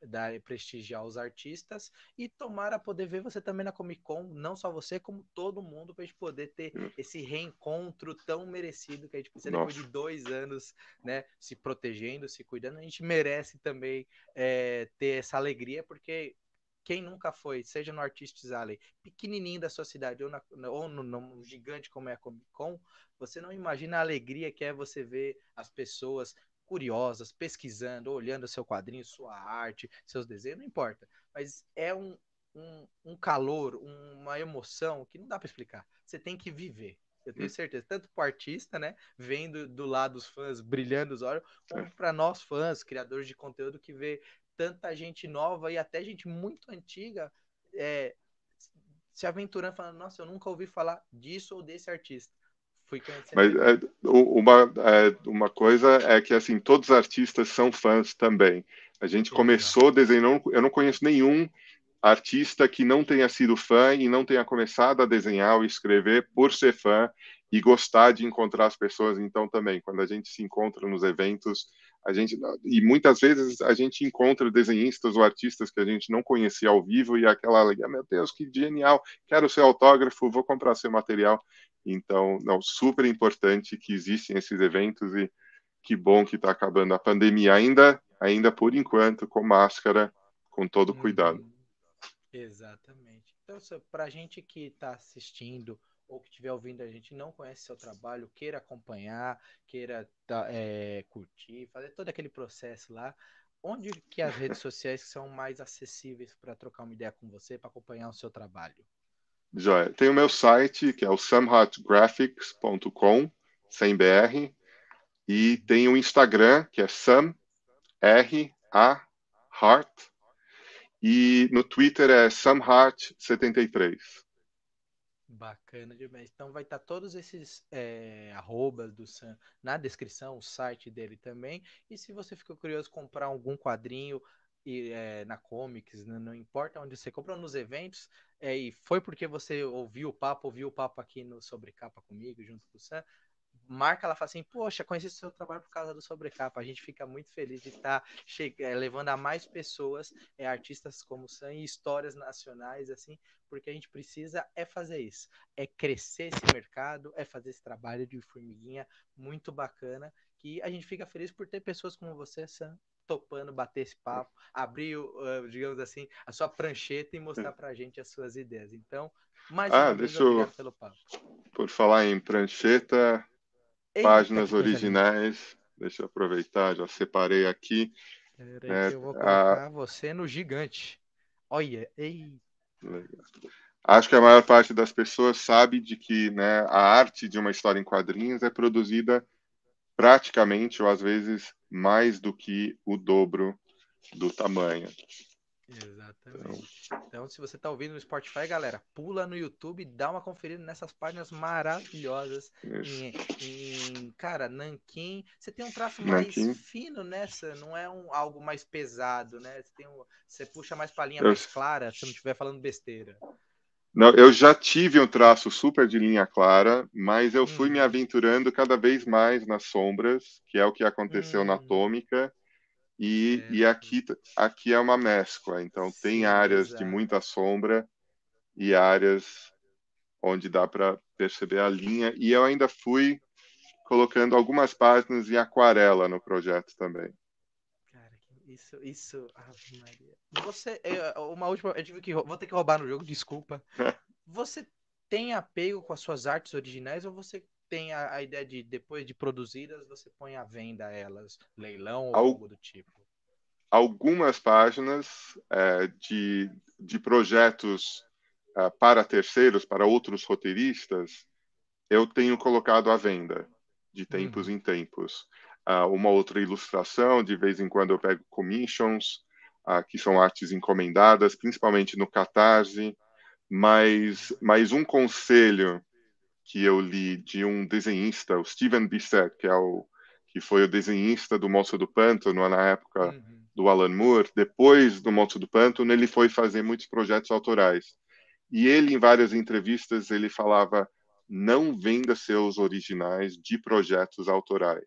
dar prestigiar os artistas e tomara poder ver você também na Comic Con, não só você, como todo mundo, para a gente poder ter hum. esse reencontro tão merecido que a gente precisa Nossa. depois de dois anos, né, se protegendo, se cuidando, a gente merece também é, ter essa alegria, porque quem nunca foi, seja no Artistes Alley, pequenininho da sua cidade ou, na, ou no, no, gigante como é a Comic Con, você não imagina a alegria que é você ver as pessoas curiosas, pesquisando, olhando seu quadrinho, sua arte, seus desenhos, não importa. Mas é um, um, um calor, uma emoção que não dá para explicar. Você tem que viver. Eu tenho hum. certeza, tanto para o artista, né, vendo do lado os fãs brilhando os olhos, como para nós fãs, criadores de conteúdo que vê tanta gente nova e até gente muito antiga é, se aventurando, falando: Nossa, eu nunca ouvi falar disso ou desse artista. Fui conhecer. Mas é, uma, é, uma coisa é que, assim, todos os artistas são fãs também. A gente começou desenhando, eu não conheço nenhum artista que não tenha sido fã e não tenha começado a desenhar ou escrever por ser fã e gostar de encontrar as pessoas. Então, também, quando a gente se encontra nos eventos, a gente e muitas vezes a gente encontra desenhistas ou artistas que a gente não conhecia ao vivo e aquela, alegria ah, meu Deus, que genial, quero seu autógrafo, vou comprar seu material. Então, não, super importante que existem esses eventos e que bom que está acabando a pandemia ainda, ainda por enquanto, com máscara, com todo uhum. cuidado. Exatamente. Então, para a gente que está assistindo ou que estiver ouvindo a gente não conhece seu trabalho, queira acompanhar, queira tá, é, curtir, fazer todo aquele processo lá, onde que as redes sociais são mais acessíveis para trocar uma ideia com você, para acompanhar o seu trabalho? Joia. Tem o meu site, que é o samhartgraphics.com sem BR, e tem o Instagram, que é sam, R, A, Heart, e no Twitter é samheart73. Bacana demais. Então vai estar tá todos esses é, arrobas do Sam na descrição, o site dele também. E se você ficou curioso comprar algum quadrinho, e, é, na comics, não, né, não, importa onde você comprou, nos eventos, é, e foi porque você ouviu o papo, ouviu o papo aqui no Sobrecapa comigo, junto com o Sam, marca ela fala assim, poxa, conheci seu trabalho por causa do Sobrecapa, a gente fica muito feliz de estar tá é, levando a mais pessoas, é, artistas como o Sam e histórias nacionais, assim, porque a gente precisa é fazer isso, é crescer esse mercado, é fazer esse trabalho de formiguinha muito bacana, que a gente fica feliz por ter pessoas como você, Sam, topando bater esse papo, abrir, digamos assim, a sua prancheta e mostrar a gente as suas ideias. Então, mais ah, uma vez, obrigado pelo papo. Por falar em prancheta, Eita, páginas originais, deixa eu aproveitar, já separei aqui. é, eu vou colocar a... você no gigante. Olha, ei. Legal. Acho que a maior parte das pessoas sabe de que né, a arte de uma história em quadrinhos é produzida praticamente, ou às vezes mais do que o dobro do tamanho. Exatamente. Então, então se você está ouvindo no Spotify, galera, pula no YouTube e dá uma conferida nessas páginas maravilhosas. Em, em, cara, Nanquim. Você tem um traço mais fino nessa, né? não é um, algo mais pesado, né? Você, tem um, você puxa mais a linha mais clara, se não estiver falando besteira. Não, eu já tive um traço super de linha clara, mas eu fui hum. me uhum. aventurando cada vez mais nas sombras, que é o que aconteceu hum. na Atômica. E, e aqui, aqui é uma mescla, então Sim, tem áreas exato. de muita sombra e áreas onde dá para perceber a linha. E eu ainda fui colocando algumas páginas em aquarela no projeto também. Isso, isso. Ave Maria. Você. uma última. Eu tive que. Vou ter que roubar no jogo, desculpa. Você tem apego com as suas artes originais ou você tem a, a ideia de, depois de produzidas, você põe à venda elas? Leilão ou Al... algo do tipo? Algumas páginas é, de, de projetos é, para terceiros, para outros roteiristas, eu tenho colocado à venda de tempos uhum. em tempos uh, uma outra ilustração, de vez em quando eu pego commissions, uh, que são artes encomendadas, principalmente no Catarse, mas, mas um conselho que eu li de um desenhista, o Steven Bissett, que, é o, que foi o desenhista do Monstro do Pântano na época uhum. do Alan Moore, depois do Monstro do Pântano, ele foi fazer muitos projetos autorais. E ele, em várias entrevistas, ele falava não venda seus originais de projetos autorais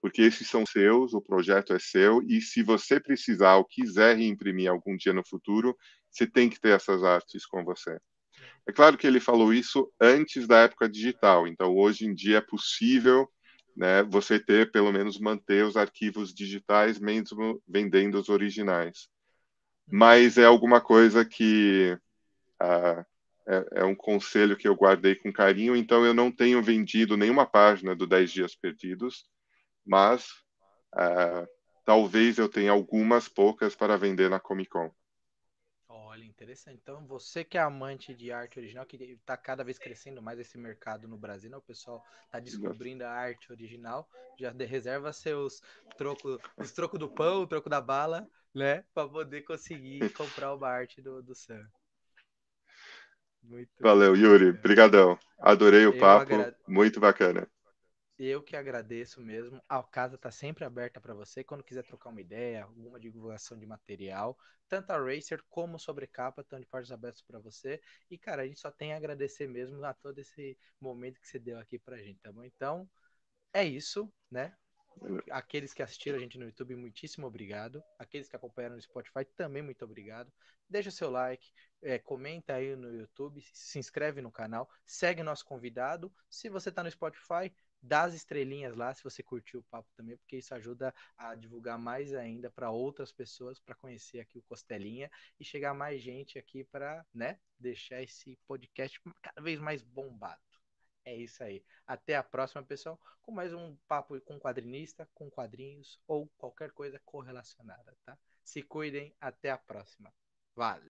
porque esses são seus, o projeto é seu, e se você precisar ou quiser reimprimir algum dia no futuro, você tem que ter essas artes com você. É claro que ele falou isso antes da época digital, então hoje em dia é possível né, você ter, pelo menos, manter os arquivos digitais, mesmo vendendo os originais. Mas é alguma coisa que ah, é, é um conselho que eu guardei com carinho, então eu não tenho vendido nenhuma página do 10 Dias Perdidos, mas é, talvez eu tenha algumas poucas para vender na Comic Con. Olha, interessante. Então, você que é amante de arte original, que está cada vez crescendo mais esse mercado no Brasil, né? o pessoal está descobrindo a arte original, já reserva seus trocos, os trocos do pão, o troco da bala, né? Para poder conseguir comprar uma arte do, do Sam. Muito Valeu, bacana. Yuri. Obrigadão. Adorei o Eu papo. Agra... Muito bacana. Eu que agradeço mesmo. A casa está sempre aberta para você quando quiser trocar uma ideia, alguma divulgação de material. Tanto a Racer como sobre capa estão de portas abertas para você. E, cara, a gente só tem a agradecer mesmo a todo esse momento que você deu aqui para a gente, tá bom? Então, é isso, né? Aqueles que assistiram a gente no YouTube, muitíssimo obrigado. Aqueles que acompanharam no Spotify, também muito obrigado. Deixa o seu like, é, comenta aí no YouTube, se inscreve no canal, segue nosso convidado. Se você está no Spotify, das estrelinhas lá, se você curtiu o papo também, porque isso ajuda a divulgar mais ainda para outras pessoas, para conhecer aqui o Costelinha e chegar mais gente aqui para, né, deixar esse podcast cada vez mais bombado. É isso aí. Até a próxima, pessoal, com mais um papo com quadrinista, com quadrinhos ou qualquer coisa correlacionada, tá? Se cuidem, até a próxima. Vale.